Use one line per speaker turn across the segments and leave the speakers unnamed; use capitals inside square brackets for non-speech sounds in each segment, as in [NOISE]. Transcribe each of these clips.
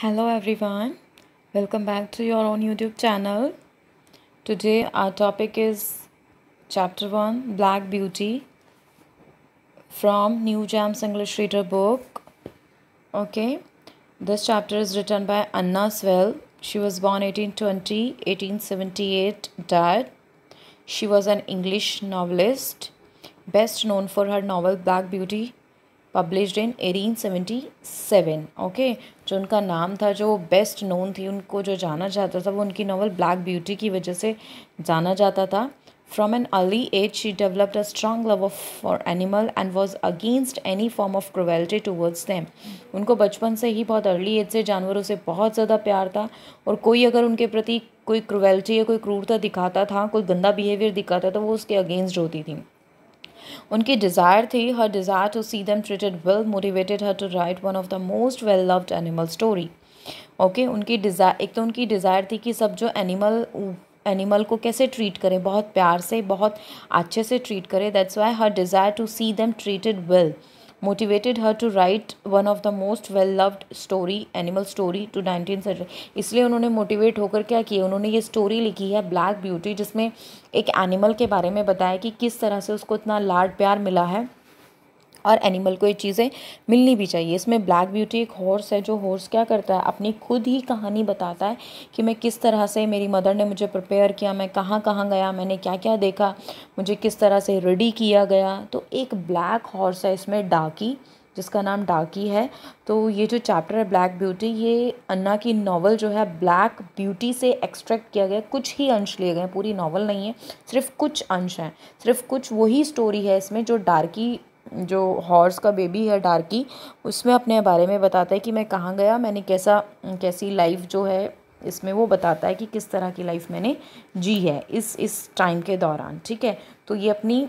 Hello everyone, welcome back to your own YouTube channel. Today our topic is Chapter 1 Black Beauty from New Jam's English Reader book. Okay, this chapter is written by Anna Swell. She was born 1820, 1878, died. She was an English novelist, best known for her novel Black Beauty published in eighteen seventy seven okay जो उनका नाम था जो best known थी उनको जो जाना जाता था वो उनकी नावल ब्लैक ब्यूटी की वजह से जाना जाता था from an early age she developed a strong love of for animal and was against any form of cruelty towards them उनको बचपन से ही बहुत अर्ली एज से जानवरों से बहुत ज़्यादा प्यार था और कोई अगर उनके प्रति कोई क्रोवेल्टी या कोई क्रूरता दिखाता था कोई गंदा बिहेवियर दिखाता था वो उसके अगेंस्ट होती थी उनकी डिज़ायर थी her desire to see them treated well motivated her to write one of the most well loved animal story okay उनकी डिज़ायर एक तो उनकी डिज़ायर थी कि सब जो एनिमल एनिमल को कैसे ट्रीट करें बहुत प्यार से बहुत अच्छे से ट्रीट करें that's why her desire to see them treated well motivated her to write one of the most well loved story animal story to nineteen century इसलिए उन्होंने मोटिवेट होकर क्या किया उन्होंने ये स्टोरी लिखी है ब्लैक ब्यूटी जिसमें एक एनिमल के बारे में बताया कि किस तरह से उसको इतना लाड प्यार मिला है और एनिमल को ये चीज़ें मिलनी भी चाहिए इसमें ब्लैक ब्यूटी एक हॉर्स है जो हॉर्स क्या करता है अपनी खुद ही कहानी बताता है कि मैं किस तरह से मेरी मदर ने मुझे प्रिपेयर किया मैं कहाँ कहाँ गया मैंने क्या क्या देखा मुझे किस तरह से रेडी किया गया तो एक ब्लैक हॉर्स है इसमें डाकी जिसका नाम डाकी है तो ये जो चैप्टर है ब्लैक ब्यूटी ये अन्ना की नावल जो है ब्लैक ब्यूटी से एक्सट्रैक्ट किया गया कुछ ही अंश लिए गए पूरी नावल नहीं है सिर्फ कुछ अंश हैं सिर्फ कुछ वही स्टोरी है इसमें जो डार्की जो हॉर्स का बेबी है डार्की उसमें अपने बारे में बताता है कि मैं कहाँ गया मैंने कैसा कैसी लाइफ जो है इसमें वो बताता है कि किस तरह की लाइफ मैंने जी है इस इस टाइम के दौरान ठीक है तो ये अपनी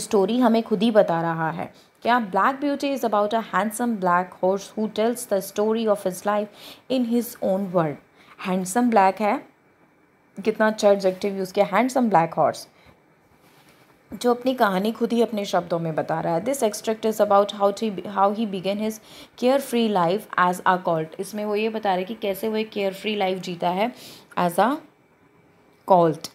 स्टोरी हमें खुद ही बता रहा है क्या Black Beauty is about a handsome black horse who tells the story of his life in his own world handsome black है कितना अच्छा एडजेक्टिव यूज़ किया हैंडसम ब्लैक हॉर्स जो अपनी कहानी खुद ही अपने शब्दों में बता रहा है this extract is about how to how he began his carefree life as a colt इसमें वो ये बता रहे हैं कि कैसे वो एक केयर फ्री लाइफ जीता है एज अ कॉल्ट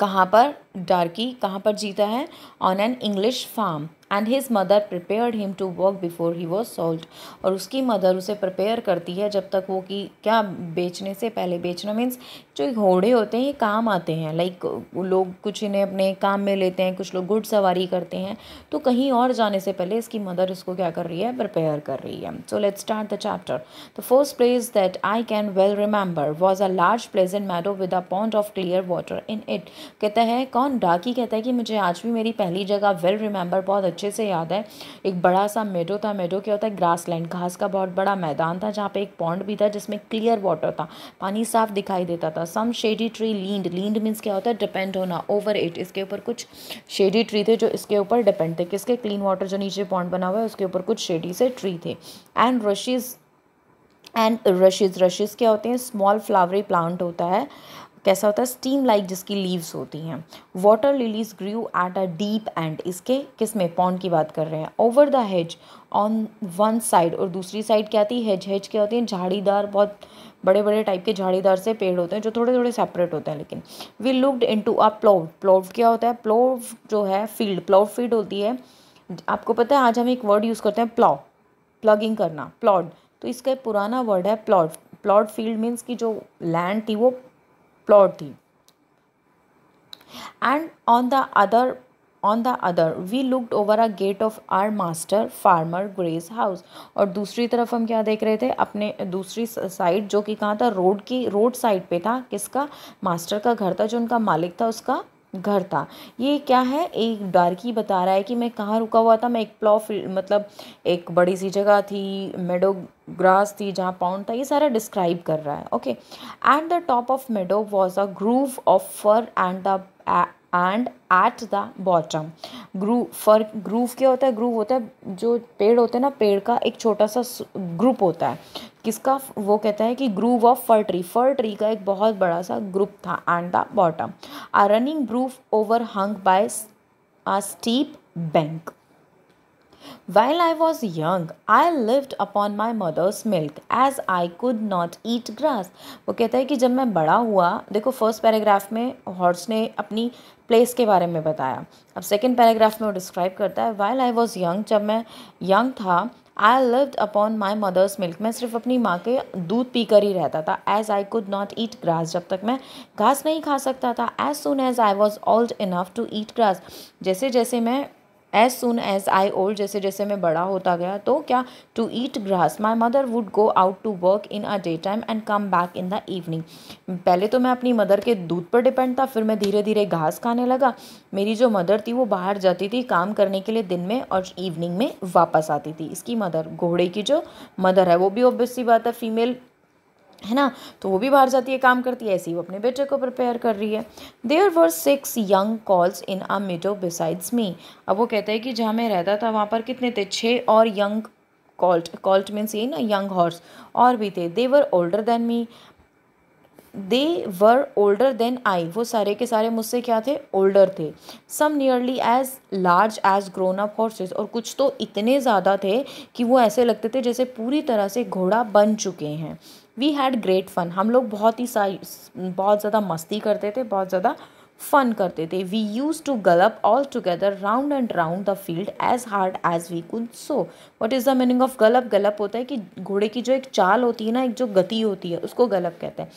कहाँ पर डार्की कहाँ पर जीता है on an English farm and his mother prepared him to work before he was sold और उसकी मदर उसे प्रिपेयर करती है जब तक वो कि क्या बेचने से पहले बेचना मीन्स जो घोड़े होते हैं ये काम आते हैं लाइक लोग कुछ इन्हें अपने काम में लेते हैं कुछ लोग घुड़सवारी करते हैं तो कहीं और जाने से पहले इसकी मदर इसको क्या कर रही है प्रिपेयर कर रही है so let start the chapter the first place that I can well remember was a large in meadow with a point of clear water in it कहता है कौन डाकी कहता है कि मुझे आज भी मेरी पहली जगह वेल रिमेंबर बहुत अच्छे से याद है एक बड़ा सा मेडो था मेडो क्या होता है ग्रास लैंड घास का बहुत बड़ा मैदान था जहाँ पे एक पॉन्ड भी था जिसमें क्लियर वाटर था पानी साफ दिखाई देता था some shady tree lead lead means क्या होता है डिपेंड होना ओवर इट इसके ऊपर कुछ शेडी ट्री थे जो इसके ऊपर डिपेंड थे किसके क्लीन वाटर जो नीचे पॉन्ड बना हुआ है उसके ऊपर कुछ शेडी से ट्री थे एंड रशीज़ एंड रशेज़ रशेज़ क्या होते हैं स्मॉल फ्लावरी प्लांट होता है कैसा होता है स्टीम लाइक जिसकी लीव्स होती हैं water lilies grew at a deep end इसके किस में पॉन्ड की बात कर रहे हैं over the hedge on one side और दूसरी साइड क्या आती है हेज हेज क्या होती है झाड़ीदार बहुत बड़े बड़े टाइप के झाड़ीदार से पेड़ होते हैं जो थोड़े थोड़े सेपरेट होते हैं लेकिन we looked into a plough plough क्या होता है प्लोव जो है फील्ड प्लोव फील्ड होती है आपको पता है आज हम एक वर्ड यूज़ करते हैं प्लॉ प्लगिंग करना प्लॉड तो इसका पुराना वर्ड है प्लॉट प्लॉड फील्ड मीन्स की जो लैंड थी वो plotty and on the other on the other we looked over a gate of our master farmer gray's house aur dusri taraf hum kya dekh rahe the apne dusri side jo ki कहाँ tha road ki road side pe tha kiska master ka ghar tha jo unka malik tha uska घर था ये क्या है एक डार्की बता रहा है कि मैं कहाँ रुका हुआ था मैं एक प्लॉ मतलब एक बड़ी सी जगह थी मेडो ग्रास थी जहाँ पाउंड था ये सारा डिस्क्राइब कर रहा है okay at the top of meadow was a grove of fir and the and at the bottom grew fir grove क्या होता है ग्रूव होता है जो पेड़ होते हैं ना पेड़ का एक छोटा सा ग्रुप होता है किसका वो कहता है कि grove of fir tree fir tree का एक बहुत बड़ा सा ग्रुप था and the bottom a running grove overhung by a steep bank While I was young, I lived upon my mother's milk as I could not eat grass. वो कहता है कि जब मैं बड़ा हुआ देखो फर्स्ट पैराग्राफ में हॉर्स ने अपनी प्लेस के बारे में बताया अब सेकेंड पैराग्राफ में वो डिस्क्राइब करता है वाइल आई वॉज यंग जब मैं यंग था I lived upon my mother's milk मैं सिर्फ अपनी माँ के दूध पीकर ही रहता था as I could not eat grass जब तक मैं घास नहीं खा सकता था as soon as I was old enough to eat grass जैसे जैसे मैं as soon as I old जैसे जैसे मैं बड़ा होता गया तो क्या to eat grass my mother would go out to work in a day time and come back in the evening पहले तो मैं अपनी मदर के दूध पर डिपेंड था फिर मैं धीरे धीरे घास खाने लगा मेरी जो मदर थी वो बाहर जाती थी काम करने के लिए दिन में और इवनिंग में वापस आती थी इसकी मदर घोड़े की जो मदर है वो भी ऑब्वियसली बात है फीमेल है ना तो वो भी बाहर जाती है काम करती है ऐसे ही वो अपने बेटे को प्रिपेयर कर रही है there were six young colts in a meadow besides me अब वो कहते हैं कि जहाँ मैं रहता था वहाँ पर कितने थे छः और यंग कॉल्ट कॉल्ट मीन्स ये ना यंग हॉर्स और भी थे they were older than me they were older than I वो सारे के सारे मुझसे क्या थे ओल्डर थे some nearly as large as grown up horses और कुछ तो इतने ज़्यादा थे कि वो ऐसे लगते थे जैसे पूरी तरह से घोड़ा बन चुके हैं वी हैड ग्रेट फन हम लोग बहुत ही सा बहुत ज़्यादा मस्ती करते थे बहुत ज़्यादा फन करते थे we use to gallop all together round and round the field as hard as we could so what is the meaning of gallop gallop होता है कि घोड़े की जो एक चाल होती है ना एक जो गति होती है उसको गलप कहते हैं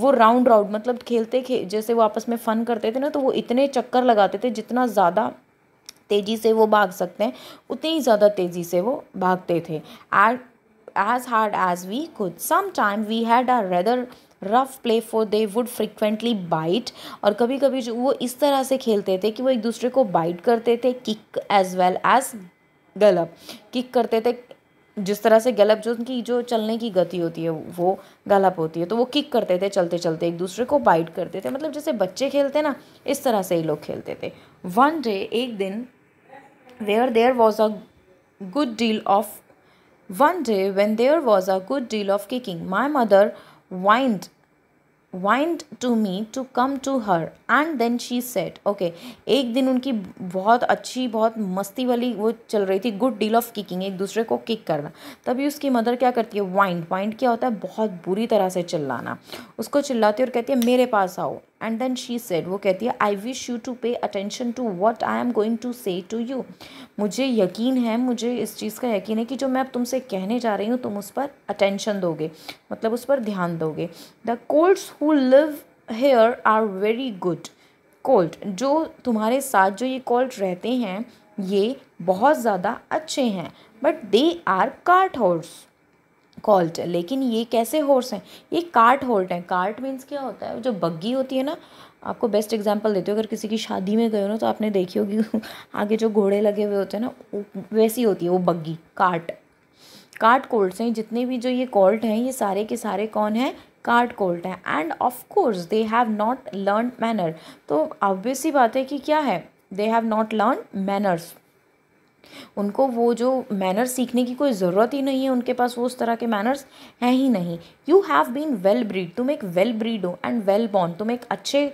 वो राउंड राउंड मतलब खेलते खे, जैसे वो आपस में फ़न करते थे ना तो वो इतने चक्कर लगाते थे जितना ज़्यादा तेज़ी से वो भाग सकते हैं उतनी ही ज़्यादा तेज़ी से वो भागते थे at as hard as we could. sometime we had a rather rough play for they would frequently bite और कभी कभी जो वो इस तरह से खेलते थे कि वो एक दूसरे को बाइट करते थे kick as well as gallop kick करते थे जिस तरह से गलप जो उनकी जो चलने की गति होती है वो गलप होती है तो वो किक करते थे चलते चलते एक दूसरे को बाइट करते थे मतलब जैसे बच्चे खेलते ना इस तरह से ही लोग खेलते थे वन डे एक दिन where there was a good deal of one day when there was a good deal of kicking my mother whined whined to me to come to her and then she said okay एक दिन उनकी बहुत अच्छी बहुत मस्ती वाली वो चल रही थी गुड डील ऑफ किकिंग एक दूसरे को किक करना तभी उसकी मदर क्या करती है वाइंड वाइंड क्या होता है बहुत बुरी तरह से चिल्लाना उसको चिल्लाती है और कहती है मेरे पास आओ एंड देन शी सेड वो कहती है I wish you to pay attention to what I am going to say to you मुझे यकीन है मुझे इस चीज़ का यकीन है कि जो मैं अब तुमसे कहने जा रही हूँ तुम उस पर अटेंशन दोगे मतलब उस पर ध्यान दोगे the colts who live here are very good colt जो तुम्हारे साथ जो ये कोल्ड रहते हैं ये बहुत ज़्यादा अच्छे हैं but they are cart horse colt लेकिन ये कैसे हॉर्स हैं ये कार्ट होल्ट हैं कार्ट मीन्स क्या होता है जो बग्गी होती है ना आपको बेस्ट एग्जाम्पल देती हो अगर किसी की शादी में गए हो ना तो आपने देखी होगी [LAUGHS] आगे जो घोड़े लगे हुए होते हैं ना वैसी होती है वो बग्गी कार्ट कार्ट कोल्ट्स हैं जितने भी जो ये कोल्ट हैं ये सारे के सारे कौन हैं कार्ट कोल्ट हैं and of course they have not learn manner तो ऑब्वियस ही बात है कि क्या है they have not learn manners उनको वो जो मैनर्स सीखने की कोई ज़रूरत ही नहीं है उनके पास वो उस तरह के मैनर्स हैं ही नहीं you have been well bred तुम एक वेल ब्रीड हो एंड वेल बॉर्न तुम एक अच्छे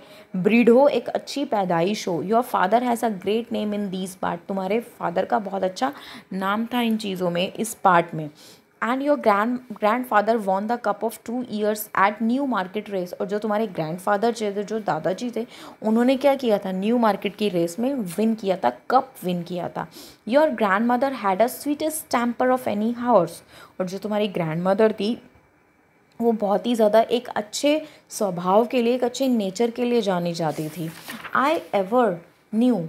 ब्रीड हो एक अच्छी पैदाइश हो your father has a great name in this part तुम्हारे फादर का बहुत अच्छा नाम था इन चीज़ों में इस पार्ट में and your grand grandfather won the cup of two years at Newmarket race और जो तुम्हारे ग्रैंड फादर थे जो दादाजी थे उन्होंने क्या किया था न्यू मार्केट की रेस में विन किया था कप विन किया था your grandmother had a sweetest temper of any horse और जो तुम्हारी ग्रैंड मदर थी वो बहुत ही ज़्यादा एक अच्छे स्वभाव के लिए एक अच्छे नेचर के लिए जानी जाती थी I ever knew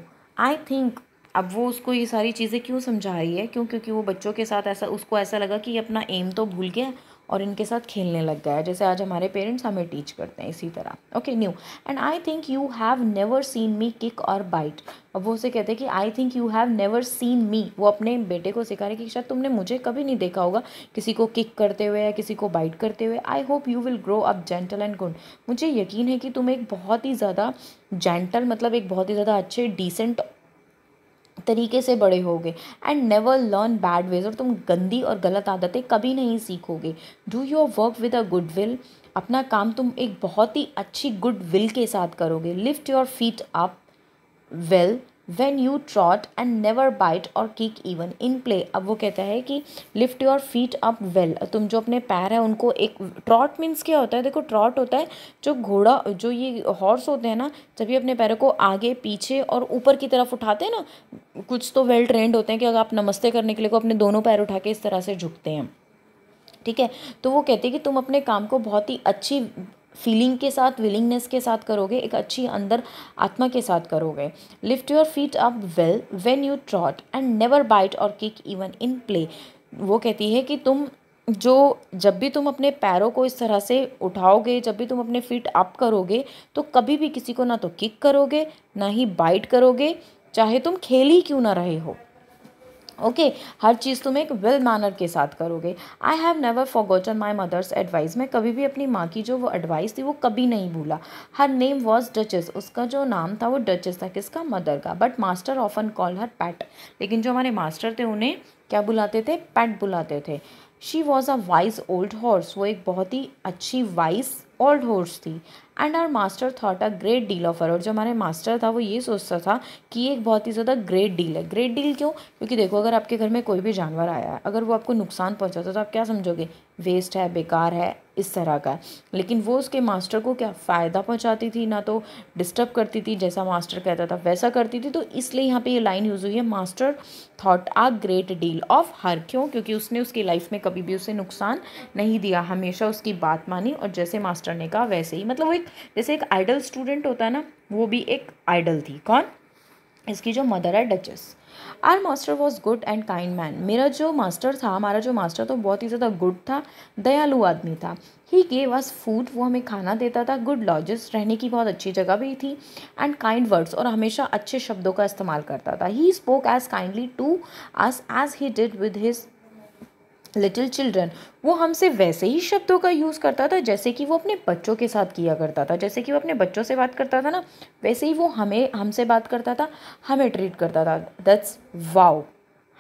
I think अब वो उसको ये सारी चीज़ें क्यों समझा रही है क्यों क्योंकि वो बच्चों के साथ ऐसा उसको ऐसा लगा कि अपना एम तो भूल गया और इनके साथ खेलने लग गया है जैसे आज हमारे पेरेंट्स हमें टीच करते हैं इसी तरह okay knew and I think you have never seen me kick और बाइट अब वो उसे कहते हैं कि I think you have never seen me वो अपने बेटे को सिखा रहे कि शायद तुमने मुझे कभी नहीं देखा होगा किसी को किक करते हुए या किसी को बाइट करते हुए I hope you will grow up gentle and good मुझे यकीन है कि तुम एक बहुत ही ज़्यादा जेंटल मतलब एक बहुत ही ज़्यादा अच्छे डिसेंट तरीके से बड़े होगे and never learn bad ways और तुम गंदी और गलत आदतें कभी नहीं सीखोगे do your work with a good will अपना काम तुम एक बहुत ही अच्छी गुड विल के साथ करोगे lift your feet up well when you trot and never bite और किक इवन इन प्ले अब वो कहता है कि lift your feet up well तुम जो अपने पैर है उनको एक ट्रॉट मीन्स क्या होता है देखो ट्रॉट होता है जो घोड़ा जो ये हॉर्स होते हैं ना जब ये अपने पैरों को आगे पीछे और ऊपर की तरफ उठाते हैं ना कुछ तो वेल ट्रेंड होते हैं कि अगर आप नमस्ते करने के लिए को अपने दोनों पैर उठा के इस तरह से झुकते हैं ठीक है तो वो कहते हैं कि तुम अपने काम को बहुत ही अच्छी फीलिंग के साथ विलिंगनेस के साथ करोगे एक अच्छी अंदर आत्मा के साथ करोगे lift your feet up well when you trot and never bite और किक इवन इन प्ले वो कहती है कि तुम जो जब भी तुम अपने पैरों को इस तरह से उठाओगे जब भी तुम अपने फीट अप करोगे तो कभी भी किसी को ना तो किक करोगे ना ही बाइट करोगे चाहे तुम खेल ही क्यों ना रहे हो ओके okay, हर चीज़ तुम एक वेल मैनर के साथ करोगे I have never gotten my mother's advice मैं कभी भी अपनी माँ की जो वो एडवाइस थी वो कभी नहीं भूला हर नेम वॉज डचेस उसका जो नाम था वो डचेस था किसका मदर का but master often call her Pet लेकिन जो हमारे मास्टर थे उन्हें क्या बुलाते थे पैट बुलाते थे she was a wise old horse वो एक बहुत ही अच्छी वाइज ओल्ड हॉर्स थी and our master thought a great deal of और जो हमारे मास्टर था वो ये सोचता था कि एक बहुत ही ज़्यादा ग्रेट डील है ग्रेट डील क्यों क्योंकि देखो अगर आपके घर में कोई भी जानवर आया है अगर वो आपको नुकसान पहुँचाता है तो आप क्या समझोगे वेस्ट है बेकार है इस तरह का लेकिन वो उसके मास्टर को क्या फ़ायदा पहुँचाती थी ना तो डिस्टर्ब करती थी जैसा मास्टर कहता था वैसा करती थी तो इसलिए यहाँ पर ये लाइन यूज़ हुई है master thought a great deal of her क्यों क्योंकि उसने उसकी लाइफ में कभी भी उसे नुकसान नहीं दिया हमेशा उसकी बात मानी और जैसे मास्टर ने कहा वैसे ही मतलब वो एक जैसे एक आइडल स्टूडेंट होता है ना वो भी एक आइडल थी कौन इसकी जो मदर है Duchess our master was good and kind man मेरा जो मास्टर था हमारा जो मास्टर था तो बहुत ही ज़्यादा गुड था दयालु आदमी था ही गेव अस फूड वो हमें खाना देता था गुड लॉजेस रहने की बहुत अच्छी जगह भी थी एंड काइंड वर्ड्स और हमेशा अच्छे शब्दों का इस्तेमाल करता था he spoke as kindly to us as he did with his little children वो हमसे वैसे ही शब्दों का यूज़ करता था जैसे कि वो अपने बच्चों के साथ किया करता था जैसे कि वो अपने बच्चों से बात करता था ना वैसे ही वो हमें हमसे बात करता था हमें ट्रीट करता था दैट्स वाओ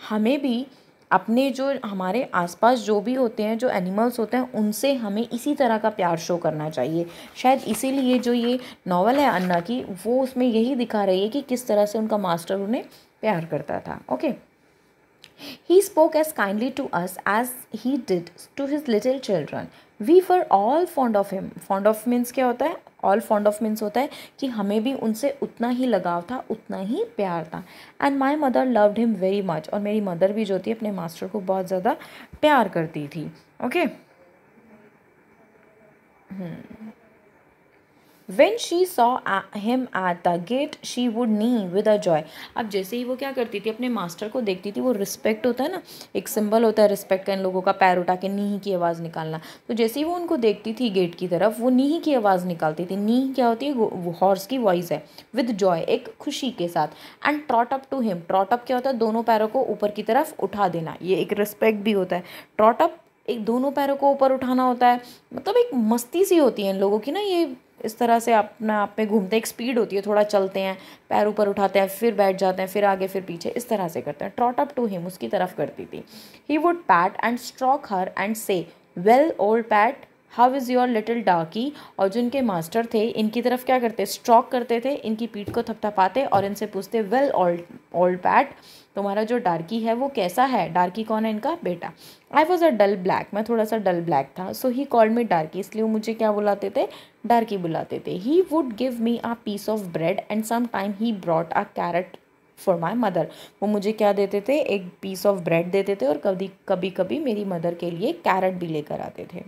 हमें भी अपने जो हमारे आसपास जो भी होते हैं जो एनिमल्स होते हैं उनसे हमें इसी तरह का प्यार शो करना चाहिए शायद इसीलिए जो ये नावल है अन्ना की वो उसमें यही दिखा रही है कि किस तरह से उनका मास्टर उन्हें प्यार करता था okay He spoke as kindly to us as he did to his little children. We for all fond of him fond of means क्या होता है ऑल फॉन्ड ऑफ मीन्स होता है कि हमें भी उनसे उतना ही लगाव था उतना ही प्यार था and my mother loved him very much और मेरी मदर भी जो थी अपने मास्टर को बहुत ज़्यादा प्यार करती थी okay okay? hmm. When she saw him at the gate she would neigh with a joy अब जैसे ही वो क्या करती थी अपने मास्टर को देखती थी वो रिस्पेक्ट होता है ना एक सिंबल होता है रिस्पेक्ट का इन लोगों का पैर उठा के नीह की आवाज़ निकालना तो जैसे ही वो उनको देखती थी गेट की तरफ वो नीह की आवाज़ निकालती थी नीह क्या होती है हॉर्स की वॉइस है विद जॉय एक खुशी के साथ and trot up to him trot up क्या होता है दोनों पैरों को ऊपर की तरफ उठा देना ये एक रिस्पेक्ट भी होता है ट्रॉट अप एक दोनों पैरों को ऊपर उठाना होता है मतलब एक मस्ती सी होती है इन लोगों की ना ये इस तरह से अपने आप में घूमते हैं एक स्पीड होती है थोड़ा चलते हैं पैर ऊपर उठाते हैं फिर बैठ जाते हैं फिर आगे फिर पीछे इस तरह से करते हैं ट्रॉट अप टू हिम उसकी तरफ करती थी he would pat and stroke her and say well old Pet how is your little Darkie और जो इनके मास्टर थे इनकी तरफ क्या करते स्ट्रॉक करते थे इनकी पीठ को थपथपाते और इनसे पूछते वेल ओल्ड ओल्ड पैट तुम्हारा जो डार्की है वो कैसा है डार्की कौन है इनका बेटा I was a dull black मैं थोड़ा सा डल ब्लैक था सो ही कॉल्ड मी डार्की इसलिए वो मुझे क्या बुलाते थे डार्की बुलाते थे he would give me a piece of bread and some time he brought a carrot for my mother वो मुझे क्या देते थे एक पीस ऑफ ब्रेड देते थे और कभी कभी कभी मेरी मदर के लिए कैरेट भी लेकर आते थे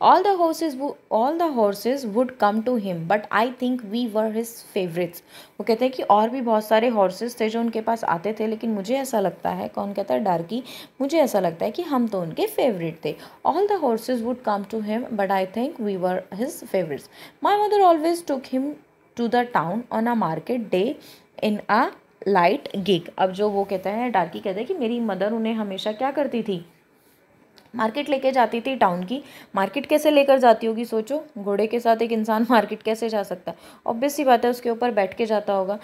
all the horses all the horses would come to him but i think we were his favorites वो कहते हैं कि और भी बहुत सारे horses थे जो उनके पास आते थे लेकिन मुझे ऐसा लगता है कौन कहता है डार्की मुझे ऐसा लगता है कि हम तो उनके फेवरेट थे all the horses would come to him but i think we were his favorites my mother always took him to the town on a market day in a light gig अब जो वो कहते हैं डार्की कहते हैं कि मेरी मदर उन्हें हमेशा क्या करती थी मार्केट लेके जाती थी टाउन की मार्केट कैसे लेकर जाती होगी सोचो घोड़े के साथ एक इंसान [LAUGHS] मार्केट कैसे जा सकता है ऑब्वियस सी बात है उसके ऊपर बैठ के जाता होगा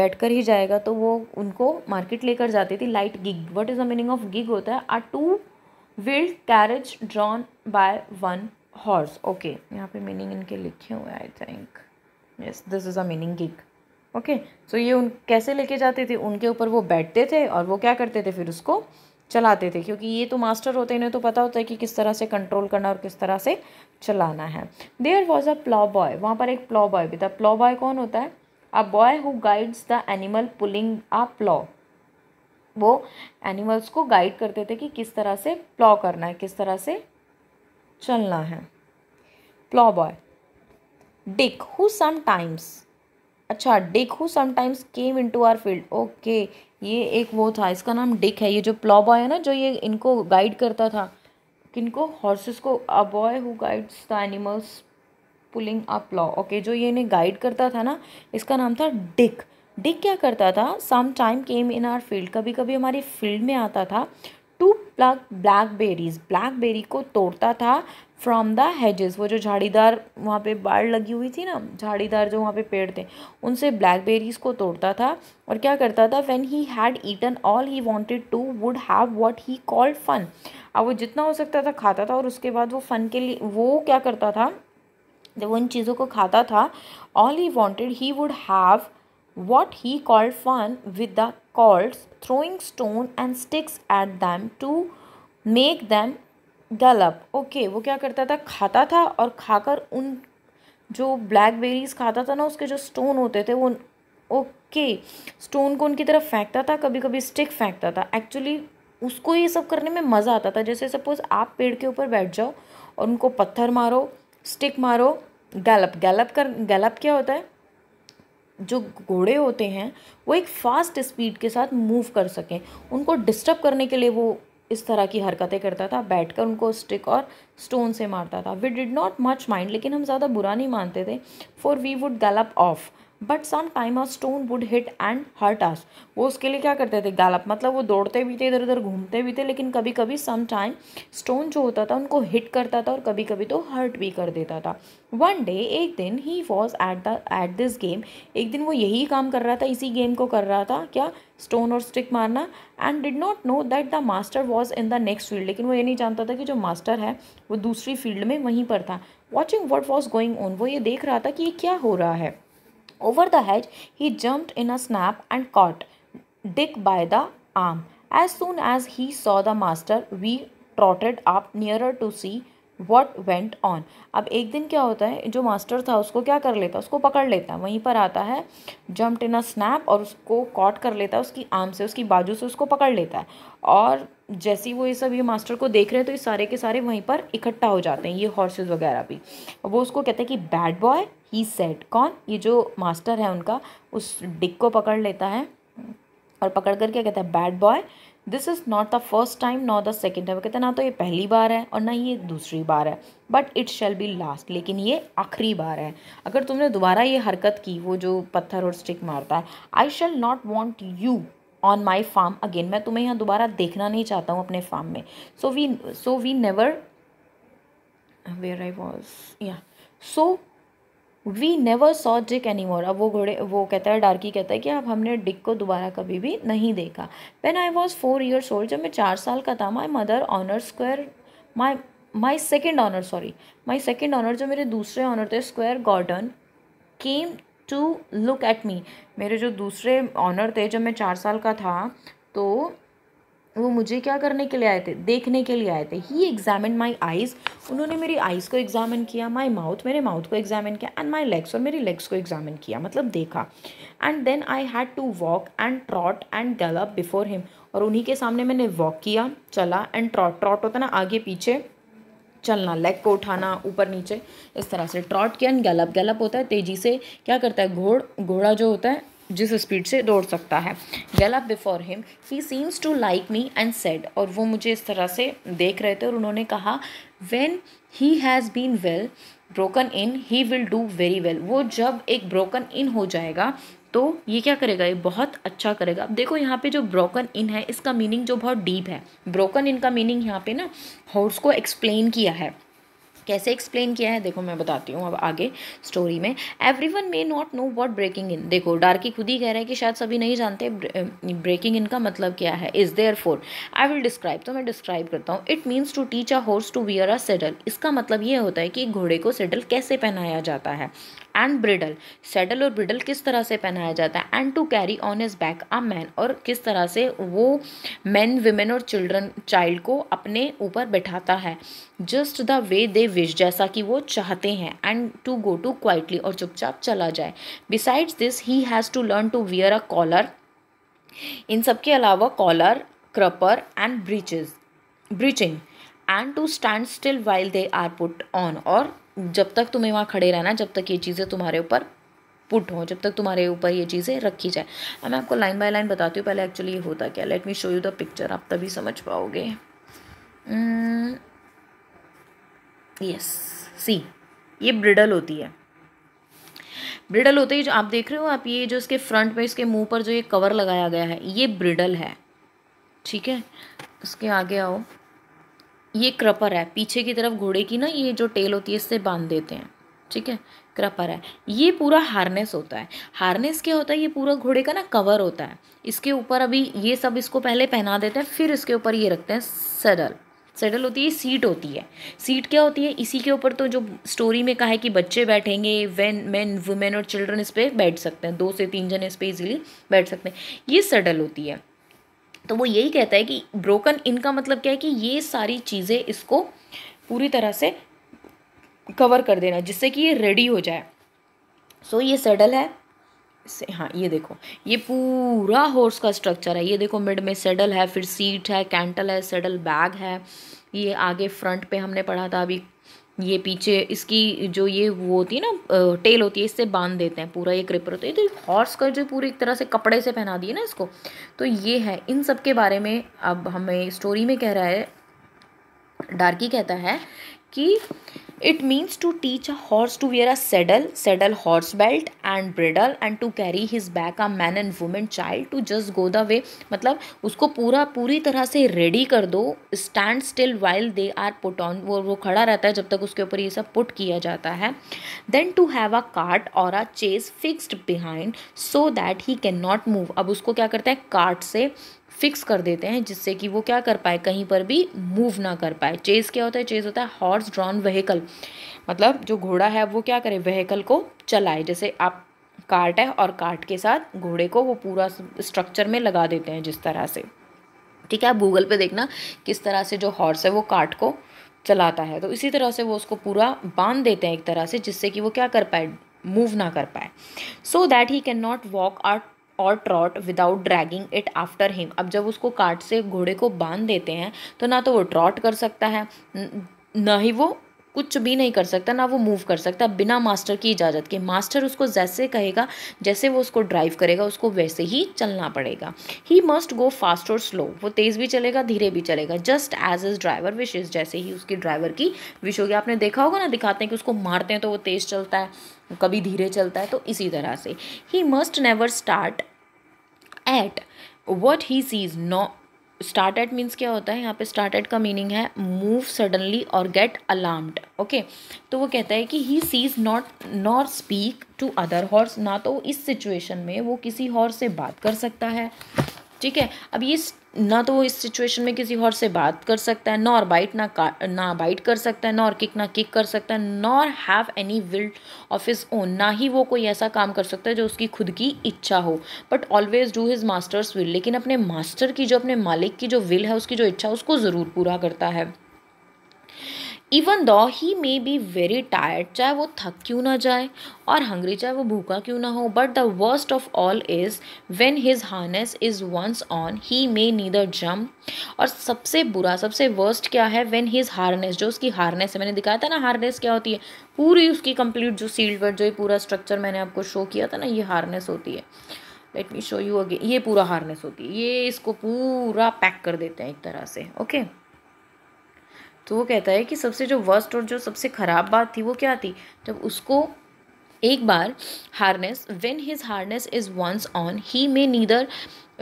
बैठ कर ही जाएगा तो वो उनको मार्केट लेकर जाती थी light gig what is the meaning of gig होता है are two wheeled carriage drawn by one horse okay यहाँ पे मीनिंग इनके लिखे हुए I think yes this is a meaning gig okay so ये उन कैसे लेके जाते थे उनके ऊपर वो बैठते थे और वो क्या करते थे फिर उसको चलाते थे क्योंकि ये तो मास्टर होते इन्हें तो पता होता है कि किस तरह से कंट्रोल करना और किस तरह से चलाना है there was a plough boy वहाँ पर एक प्लॉ बॉय भी था प्लॉ बॉय कौन होता है a boy who guides the animal pulling a plough वो एनिमल्स को गाइड करते थे कि किस तरह से प्लॉ करना है किस तरह से चलना है plough boy Dick who sometimes अच्छा Dick who sometimes came into our field okay ये एक वो था इसका नाम डिक है ये जो प्लॉ बॉय है ना जो ये इनको गाइड करता था किनको हॉर्सेस को a boy who guides the animals pulling a plough okay जो ये इन्हें गाइड करता था ना इसका नाम था डिक डिक क्या करता था some time came in our field कभी कभी हमारी फील्ड में आता था to pluck black black blackberry को तोड़ता था फ्रॉम द हेजेस वो जो झाड़ीदार वहाँ पे बाढ़ लगी हुई थी ना झाड़ीदार जो वहाँ पे पेड़ थे उनसे ब्लैकबेरीज को तोड़ता था और क्या करता था when he had eaten all he wanted to would have what he called fun अब वो जितना हो सकता था खाता था और उसके बाद वो फन के लिए वो क्या करता था जब वो इन चीज़ों को खाता था all he wanted he would have what he called fun with the colts throwing stone and sticks at them to make them gallop okay वो क्या करता था खाता था और खाकर उन जो ब्लैक बेरीज खाता था ना उसके जो स्टोन होते थे वो ओके स्टोन को उनकी तरफ फेंकता था कभी कभी स्टिक फेंकता था एक्चुअली उसको ये सब करने में मज़ा आता था जैसे सपोज़ आप पेड़ के ऊपर बैठ जाओ और उनको पत्थर मारो स्टिक मारो गैलप गैलप कर गैलप क्या होता है जो घोड़े होते हैं वो एक फ़ास्ट स्पीड के साथ मूव कर सकें उनको डिस्टर्ब करने के लिए वो इस तरह की हरकतें करता था बैठकर उनको स्टिक और स्टोन से मारता था we did not much mind लेकिन हम ज़्यादा बुरा नहीं मानते थे for we would gallop off but some time a stone would hit and hurt us वो उसके लिए क्या करते थे गैलप मतलब वो दौड़ते भी थे इधर उधर घूमते भी थे लेकिन कभी कभी सम टाइम स्टोन जो होता था उनको हिट करता था और कभी कभी तो हर्ट भी कर देता था वन डे एक दिन he was at the at this game एक दिन वो यही काम कर रहा था इसी गेम को कर रहा था क्या स्टोन और स्टिक मारना and did not know that the master was in the next field लेकिन वो ये नहीं जानता था कि जो मास्टर है वो दूसरी फील्ड में वहीं पर था watching what was going on वो ये देख रहा था कि ये क्या हो रहा है Over the hedge, he jumped in a snap and caught Dick by the arm. As soon as he saw the master, we trotted up nearer to see what went on अब एक दिन क्या होता है जो मास्टर था उसको क्या कर लेता है उसको पकड़ लेता है वहीं पर आता है जम्प इन अ स्नैप और उसको कॉट कर लेता है उसकी आम से उसकी बाजू से उसको पकड़ लेता है और जैसे ही वो ये सब ये मास्टर को देख रहे हैं तो ये सारे के सारे वहीं पर इकट्ठा हो जाते हैं ये हॉर्सेज वगैरह भी वो उसको कहते हैं कि बैड बॉय ही सेट कौन ये जो मास्टर है उनका उस डिक को पकड़ लेता है और पकड़ कर क्या कहता है bad boy this is not the first time nor the second time कहते हैं ना तो ये पहली बार है और ना ये दूसरी बार है but it shall be last लेकिन ये आखिरी बार है अगर तुमने दोबारा ये हरकत की वो जो पत्थर और स्टिक मारता है I shall not want you on my farm again मैं तुम्हें यहाँ दोबारा देखना नहीं चाहता हूँ अपने फार्म में so we so we never where I was या so we never saw Dick any more अब वो घोड़े वो कहता है डार्की कहता है कि अब हमने डिक को दोबारा कभी भी नहीं देखा when I was four years old जब मैं चार साल का था my mother owner squire my my second owner sorry my second owner जो मेरे दूसरे ऑनर थे squire Gordon came to look at me मेरे जो दूसरे ऑनर थे जब मैं चार साल का था तो वो मुझे क्या करने के लिए आए थे देखने के लिए आए थे ही एग्जामिन माई आइज़ उन्होंने मेरी आइज़ को एग्जामिन किया माई माउथ मेरे माउथ को एग्जामिन किया एंड माई लेग्स और मेरी लेग्स को एग्जामिन किया मतलब देखा and then I had to walk and trot and gallop before him और उन्हीं के सामने मैंने वॉक किया चला एंड ट्रॉट ट्रॉट होता ना आगे पीछे चलना लेग को उठाना ऊपर नीचे इस तरह से ट्रॉट के एंड गैलप गैलप होता है तेज़ी से क्या करता है घोड़ घोड़ा जो होता है जिस स्पीड से दौड़ सकता है gallop before him he seems to like me and said और वो मुझे इस तरह से देख रहे थे और उन्होंने कहा when he has been well broken in he will do very well वो जब एक ब्रोकन इन हो जाएगा तो ये क्या करेगा ये बहुत अच्छा करेगा अब देखो यहाँ पे जो ब्रोकन इन है इसका मीनिंग जो बहुत डीप है ब्रोकन इन का मीनिंग यहाँ पे ना हॉर्स को एक्सप्लेन किया है कैसे एक्सप्लेन किया है देखो मैं बताती हूँ अब आगे स्टोरी में every one may not know what breaking in देखो डार्की खुद ही कह रहा है कि शायद सभी नहीं जानते ब्रेकिंग इन का मतलब क्या है is therefore I will describe तो मैं डिस्क्राइब करता हूँ it means to teach a horse to wear a saddle इसका मतलब ये होता है कि घोड़े को सेडल कैसे पहनाया जाता है एंड ब्रिडल सेडल और ब्रिडल किस तरह से पहनाया जाता है and to carry on his back a man और किस तरह से वो मैन वुमेन और चिल्ड्रन चाइल्ड को अपने ऊपर बैठाता है just the way they wish जैसा कि वो चाहते हैं and to go to quietly और चुपचाप चला जाए besides this he has to learn to wear a collar इन सब के अलावा collar crupper and breeches breeching and to stand still while they are put on और जब तक तुम्हें वहाँ खड़े रहना जब तक ये चीज़ें तुम्हारे ऊपर पुट हो जब तक तुम्हारे ऊपर ये चीज़ें रखी जाए अब मैं आपको लाइन बाय लाइन बताती हूँ पहले एक्चुअली ये होता क्या let me show you the picture आप तभी समझ पाओगे यस hmm, सी ये ब्रिडल होती है ब्रिडल होते ही जो आप देख रहे हो आप ये जो इसके फ्रंट में इसके मुंह पर जो ये कवर लगाया गया है ये ब्रिडल है ठीक है इसके आगे आओ ये क्रपर है पीछे की तरफ घोड़े की ना ये जो टेल होती है इससे बांध देते हैं ठीक है क्रपर है ये पूरा हार्नेस होता है हार्नेस क्या होता है ये पूरा घोड़े का ना कवर होता है इसके ऊपर अभी ये सब इसको पहले पहना देते हैं फिर इसके ऊपर ये रखते हैं सडल सडल होती है सीट होती है सीट क्या होती है इसी के ऊपर तो जो स्टोरी में कहा है कि बच्चे बैठेंगे वेन मैन वुमेन और चिल्ड्रन इस पर बैठ सकते हैं दो से तीन जन इस पर ईजिली बैठ सकते हैं ये सडल होती है तो वो यही कहता है कि ब्रोकन इनका मतलब क्या है कि ये सारी चीज़ें इसको पूरी तरह से कवर कर देना जिससे कि ये रेडी हो जाए सो ये सेडल है से, हाँ ये देखो ये पूरा हॉर्स का स्ट्रक्चर है ये देखो मिड में सेडल है फिर सीट है कैंटल है सेडल बैग है ये आगे फ्रंट पे हमने पढ़ा था अभी ये पीछे इसकी जो ये वो होती है ना टेल होती है इससे बांध देते हैं पूरा ये क्रिपर होता है तो हॉर्स का जो पूरी एक तरह से कपड़े से पहना दिए ना इसको तो ये है इन सब के बारे में अब हमें स्टोरी में कह रहा है डार्की कहता है कि it means to teach a horse to wear a saddle saddle horse belt and bridle and to carry his back a man and women child to just go the way मतलब उसको पूरा पूरी तरह से रेडी कर दो stand still while they are put on वो वो खड़ा रहता है जब तक उसके ऊपर ये सब पुट किया जाता है then to have a cart or a chaise fixed behind so that he can not move अब उसको क्या करता है कार्ट से फिक्स कर देते हैं जिससे कि वो क्या कर पाए कहीं पर भी मूव ना कर पाए चेज़ क्या होता है चेज़ होता है हॉर्स ड्रॉन व्हीकल मतलब जो घोड़ा है वो क्या करे व्हीकल को चलाए जैसे आप कार्ट है और कार्ट के साथ घोड़े को वो पूरा स्ट्रक्चर में लगा देते हैं जिस तरह से ठीक है आप गूगल पे देखना किस तरह से जो हॉर्स है वो कार्ट को चलाता है तो इसी तरह से वो उसको पूरा बांध देते हैं एक तरह से जिससे कि वो क्या कर पाए मूव ना कर पाए so that he can not walk or और trot without dragging it after him अब जब उसको काट से घोड़े को बांध देते हैं तो ना तो वो ट्रॉट कर सकता है ना ही वो कुछ भी नहीं कर सकता ना वो मूव कर सकता बिना मास्टर की इजाज़त के मास्टर उसको जैसे कहेगा जैसे वो उसको ड्राइव करेगा उसको वैसे ही चलना पड़ेगा he must go fast or slow वो तेज़ भी चलेगा धीरे भी चलेगा just as his driver wishes जैसे ही उसकी ड्राइवर की विश होगी आपने देखा होगा ना दिखाते हैं कि उसको मारते हैं तो वो तेज़ चलता है कभी धीरे चलता है तो इसी तरह से he must never start at what he sees no start at means क्या होता है यहाँ पे स्टार्ट एट का मीनिंग है मूव सडनली और गेट अलार्म्ड ओके तो वो कहता है कि he sees not nor speak to other horse ना तो इस सिचुएशन में वो किसी हॉर्स से बात कर सकता है ठीक है अब ये ना तो वो इस सिचुएशन में किसी और से बात कर सकता है नॉर बाइट ना ना बाइट कर सकता है नॉर किक ना किक कर सकता है nor have any will of his own ना ही वो कोई ऐसा काम कर सकता है जो उसकी खुद की इच्छा हो but always do his master's will लेकिन अपने मास्टर की जो अपने मालिक की जो विल है उसकी जो इच्छा उसको ज़रूर पूरा करता है even though he may be very tired चाहे वो थक क्यों ना जाए और हंग्री चाहे वो भूखा क्यों ना हो but the worst of all is when his harness is once on he may neither jump और सबसे बुरा सबसे वर्स्ट क्या है वेन हिज हार्नेस जो उसकी हार्नेस है मैंने दिखाया था ना हार्नेस क्या होती है पूरी उसकी कंप्लीट जो सील्ड वर्ड जो ये पूरा स्ट्रक्चर मैंने आपको शो किया था ना ये हार्नेस होती है let me show you again ये पूरा हार्नेस होती है ये इसको पूरा पैक कर देते हैं एक तरह से ओके okay? तो वो कहता है कि सबसे जो वर्स्ट और जो सबसे ख़राब बात थी वो क्या थी जब उसको एक बार harness when his harness is once on he may neither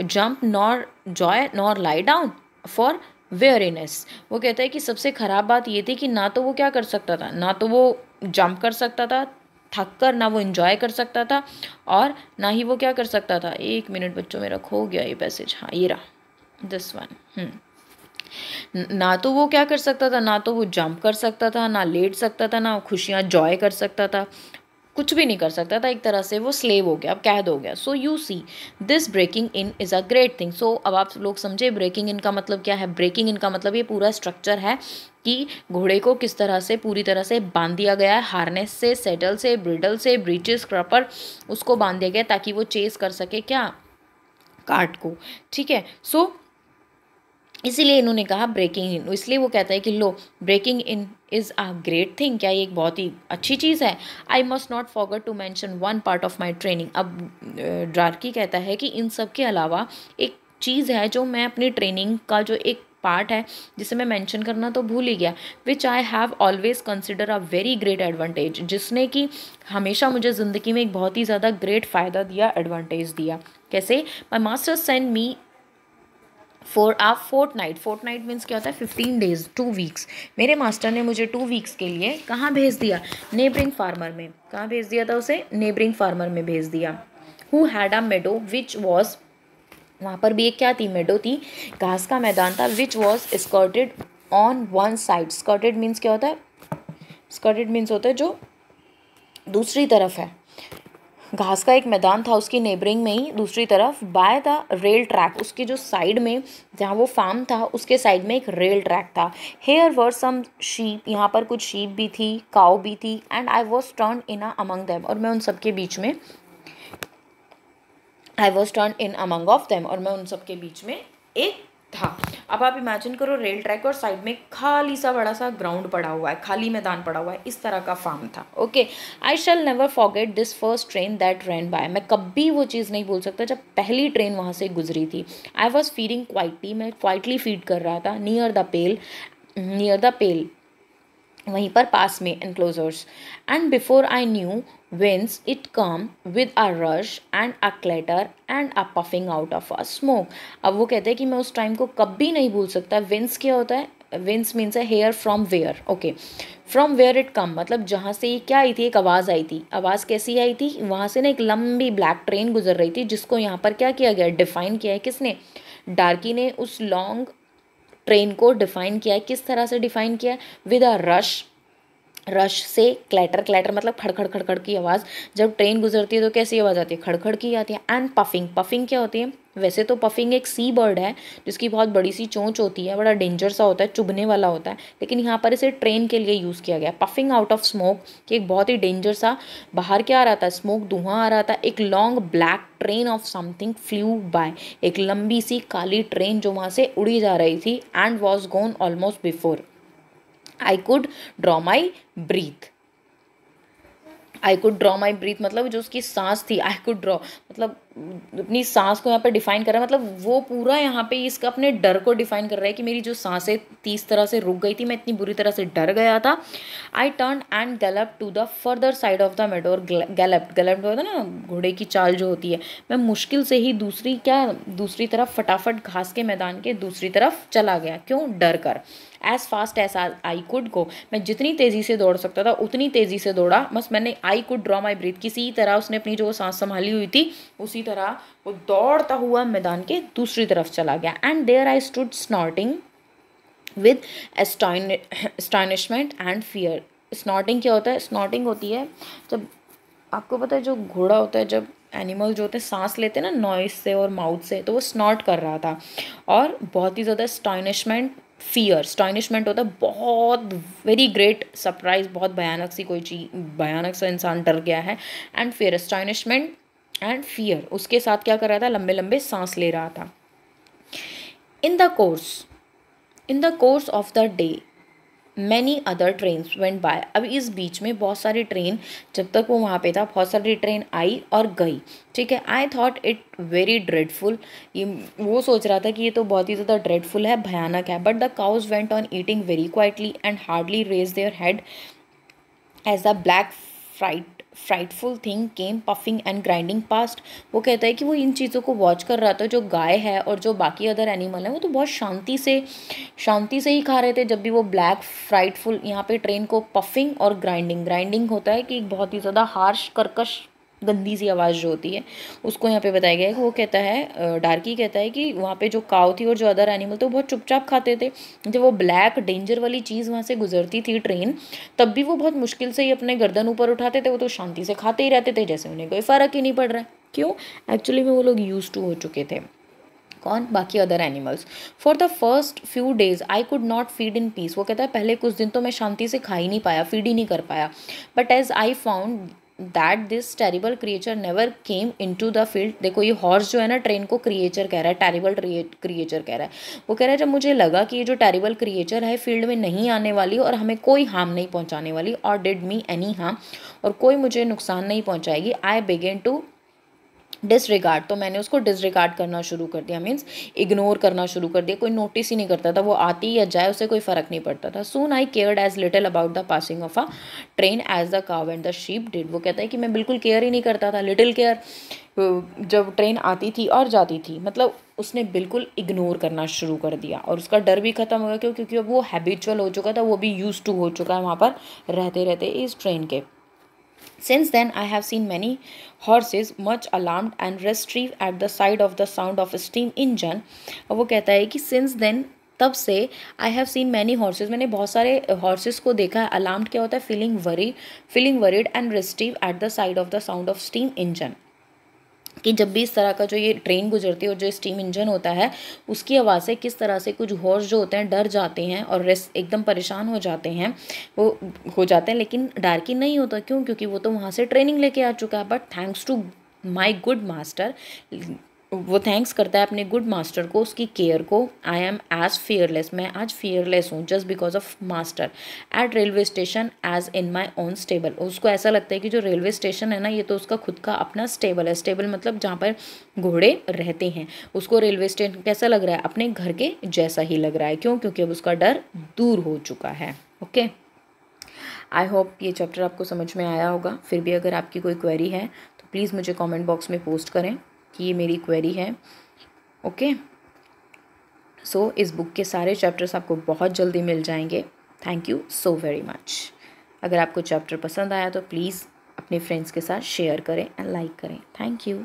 jump nor joy nor lie down for weariness वो कहता है कि सबसे ख़राब बात ये थी कि ना तो वो क्या कर सकता था ना तो वो जंप कर सकता था थक कर ना वो इन्जॉय कर सकता था और ना ही वो क्या कर सकता था एक मिनट बच्चों मेरा खो गया ये पैसेज हाँ ये रहा दिस वन ना तो वो क्या कर सकता था ना तो वो जंप कर सकता था ना लेट सकता था ना खुशियाँ जॉय कर सकता था कुछ भी नहीं कर सकता था एक तरह से वो स्लेव हो गया अब कैद हो गया so you see this breaking in is a great thing so अब आप लोग समझे ब्रेकिंग इन का मतलब क्या है ब्रेकिंग इन का मतलब ये पूरा स्ट्रक्चर है कि घोड़े को किस तरह से पूरी तरह से बांध दिया गया है हार्नेस से सेटल से ब्रिडल से ब्रिजेस प्रॉपर उसको बांध दिया गया ताकि वो चेस कर सके क्या कार्ट को ठीक है सो so, इसीलिए इन्होंने कहा ब्रेकिंग इन इसलिए वो कहता है कि लो breaking in is a great thing क्या ये एक बहुत ही अच्छी चीज़ है I must not forget to mention one part of my training अब ड्रार्की कहता है कि इन सब के अलावा एक चीज़ है जो मैं अपनी ट्रेनिंग का जो एक पार्ट है जिसे मैं मेंशन करना तो भूल ही गया which I have always consider a very great advantage जिसने कि हमेशा मुझे ज़िंदगी में एक बहुत ही ज़्यादा ग्रेट फ़ायदा दिया एडवांटेज दिया कैसे my master send me for आप fortnight fortnight means क्या होता है फिफ्टीन डेज टू वीक्स मेरे मास्टर ने मुझे टू वीक्स के लिए कहाँ भेज दिया नेबरिंग फार्मर में कहाँ भेज दिया था उसे नेबरिंग फार्मर में भेज दिया who had a meadow which was वहाँ पर भी एक क्या थी मेडो थी घास का मैदान था which was skirted on one side skirted means क्या होता है स्कॉटेड मीन्स होता है जो दूसरी तरफ है घास का एक मैदान था उसकी नेबरिंग में ही दूसरी तरफ बाय द रेल ट्रैक उसके जो साइड में जहाँ वो फार्म था उसके साइड में एक रेल ट्रैक था हेयर वर सम शीप यहाँ पर कुछ शीप भी थी काओ भी थी and I was turn in among them और मैं उन सबके बीच में I was turn in among of them और मैं उन सबके बीच में एक था अब आप इमेजिन करो रेल ट्रैक और साइड में खाली सा बड़ा सा ग्राउंड पड़ा हुआ है खाली मैदान पड़ा हुआ है इस तरह का फार्म था okay I shall never forget this first train that train by मैं कभी वो चीज़ नहीं भूल सकता जब पहली ट्रेन वहाँ से गुजरी थी आई वॉज फीडिंग क्वाइटली मैं क्वाइटली फीड कर रहा था near the pale near the pale वहीं पर पास में enclosures and before I knew whence it come with a rush and a clatter and a puffing out of a smoke अब वो कहते हैं कि मैं उस टाइम को कभी नहीं भूल सकता विंस क्या होता है विंस मीन्स है here from where okay from where it come मतलब जहाँ से क्या आई थी एक आवाज़ आई थी आवाज़ कैसी आई थी वहाँ से ना एक लंबी ब्लैक ट्रेन गुजर रही थी जिसको यहाँ पर क्या किया गया डिफाइन किया है किसने डार्की ने उस लॉन्ग ट्रेन को डिफाइन किया है किस तरह से डिफाइन किया है विद अ रश रश से क्लैटर क्लैटर मतलब खड़खड़ खड़खड़ की आवाज़ जब ट्रेन गुजरती है तो कैसी आवाज़ आती है खड़खड़ की आती है एंड पफिंग पफिंग क्या होती है वैसे तो पफिंग एक सी बर्ड है जिसकी बहुत बड़ी सी चोंच होती है बड़ा डेंजर सा होता है चुभने वाला होता है लेकिन यहाँ पर इसे ट्रेन के लिए यूज़ किया गया पफिंग आउट ऑफ स्मोक कि एक बहुत ही डेंजर सा बाहर क्या आ रहा था स्मोक धुआं आ रहा था एक long black train of something flew by एक लंबी सी काली ट्रेन जो वहाँ से उड़ी जा रही थी and was gone almost before I could draw my breath I could draw my breath मतलब जो उसकी सांस थी आई कुड ड्रॉ मतलब अपनी सांस को यहाँ पर डिफाइन कर रहा है मतलब वो पूरा यहाँ पे इसका अपने डर को डिफाइन कर रहा है कि मेरी जो सांसें तीस तरह से रुक गई थी मैं इतनी बुरी तरह से डर गया था I turn and gallop to the further side of the meadow और गैलप गैलप होता है ना घोड़े की चाल जो होती है मैं मुश्किल से ही दूसरी क्या दूसरी तरफ फटाफट घास के मैदान के दूसरी तरफ चला गया क्यों डर कर as fast as I could go मैं जितनी तेज़ी से दौड़ सकता था उतनी तेज़ी से दौड़ा बस मैंने I could draw my breath किसी तरह उसने अपनी जो सांस संभाली हुई थी उसी की तरह वो दौड़ता हुआ मैदान के दूसरी तरफ चला गया and there I stood snorting with astonishment and fear snorting क्या होता है स्नॉटिंग होती है जब आपको पता है जो घोड़ा होता है जब एनिमल जो होते हैं सांस लेते हैं ना नॉइस से और माउथ से तो वो स्नॉट कर रहा था और बहुत ही ज़्यादा स्टाइनिशमेंट फियर स्टॉनिशमेंट होता है बहुत वेरी ग्रेट सरप्राइज बहुत भयानक सी कोई चीज भयानक सा इंसान डर गया है and fear astonishment and fear उसके साथ क्या कर रहा था लंबे लंबे सांस ले रहा था in the course in the course of the day many other train went by अब इस बीच में बहुत सारी ट्रेन जब तक वो वहाँ पे था बहुत सारी ट्रेन आई और गई ठीक है I thought it very dreadful ये वो सोच रहा था कि ये तो बहुत ही ज़्यादा ड्रेडफुल है भयानक है but the cows went on eating very quietly and hardly raise their head as the black fright frightful thing came puffing and grinding past वो कहता है कि वो इन चीज़ों को वॉच कर रहा था जो गाय है और जो बाकी अदर एनिमल है वो तो बहुत शांति से शांति से ही खा रहे थे जब भी वो ब्लैक फ्राइटफुल यहाँ पे ट्रेन को पफिंग और ग्राइंडिंग ग्राइंडिंग होता है कि बहुत ही ज़्यादा हार्श करकश गंदी सी आवाज़ जो होती है उसको यहाँ पे बताया गया है वो कहता है डार्की कहता है कि वहाँ पे जो काव थी और जो अदर एनिमल थे वो बहुत चुपचाप खाते थे जब वो ब्लैक डेंजर वाली चीज़ वहाँ से गुजरती थी ट्रेन तब भी वो बहुत मुश्किल से ही अपने गर्दन ऊपर उठाते थे वो तो शांति से खाते ही रहते थे जैसे उन्हें कोई फ़र्क ही नहीं पड़ रहा है क्यों एक्चुअली में वो लोग यूज़ टू हो चुके थे कौन बाकी other animals for the first few days I could not feed in peace वो कहता है पहले कुछ दिन तो मैं शांति से खा ही नहीं पाया फीड ही नहीं कर पाया but as I found that this terrible creature never came into the field देखो ये हॉर्स जो है ना ट्रेन को क्रिएचर कह रहा है टेरिबल क्रिएचर कह रहा है वो कह रहा है जब मुझे लगा कि ये जो टेरिबल क्रिएचर है फील्ड में नहीं आने वाली और हमें कोई हार्म नहीं पहुँचाने वाली और डिड मी एनी हार्म और कोई मुझे नुकसान नहीं पहुँचाएगी आई बिगेन टू डिसरिगार्ड तो मैंने उसको डिसरिगार्ड करना शुरू कर दिया मीन्स इग्नोर करना शुरू कर दिया कोई नोटिस ही नहीं करता था वो आती या जाए उसे कोई फ़र्क नहीं पड़ता था soon I cared as little about the passing of a train as the cow and the sheep did वो कहता है कि मैं बिल्कुल केयर ही नहीं करता था लिटिल केयर जब ट्रेन आती थी और जाती थी मतलब उसने बिल्कुल इग्नोर करना शुरू कर दिया और उसका डर भी ख़त्म हो गया क्यों क्योंकि अब वो हैबिचुअल हो चुका था वो भी यूज़ टू हो चुका है वहाँ पर रहते रहते इस ट्रेन के Since then, I have seen many horses much alarmed and restive at the side of the sound of a steam engine. ab wo kehta hai ki since then तब से I have seen many horses मैंने बहुत सारे horse's को देखा है alarm क्या होता है feeling worry feeling worried and restive at the sight of the sound of steam engine कि जब भी इस तरह का जो ये ट्रेन गुजरती है और जो स्टीम इंजन होता है उसकी आवाज़ से किस तरह से कुछ हॉर्स जो होते हैं डर जाते हैं और रेस्ट एकदम परेशान हो जाते हैं वो हो जाते हैं लेकिन की नहीं होता क्यों क्योंकि वो तो वहाँ से ट्रेनिंग लेके आ चुका है but thanks to my good master वो थैंक्स करता है अपने गुड मास्टर को उसकी केयर को आई एम एज फियरलेस मैं आज फियरलेस हूँ just because of master at railway station as in my own stable उसको ऐसा लगता है कि जो रेलवे स्टेशन है ना ये तो उसका खुद का अपना स्टेबल है स्टेबल मतलब जहाँ पर घोड़े रहते हैं उसको रेलवे स्टेशन कैसा लग रहा है अपने घर के जैसा ही लग रहा है क्यों क्योंकि अब उसका डर दूर हो चुका है ओके आई होप ये चैप्टर आपको समझ में आया होगा फिर भी अगर आपकी कोई क्वेरी है तो प्लीज़ मुझे कॉमेंट बॉक्स में पोस्ट करें कि ये मेरी क्वेरी है ओके सो so, इस बुक के सारे चैप्टर्स आपको बहुत जल्दी मिल जाएंगे thank you so very much अगर आपको चैप्टर पसंद आया तो प्लीज़ अपने फ्रेंड्स के साथ शेयर करें एंड लाइक करें थैंक यू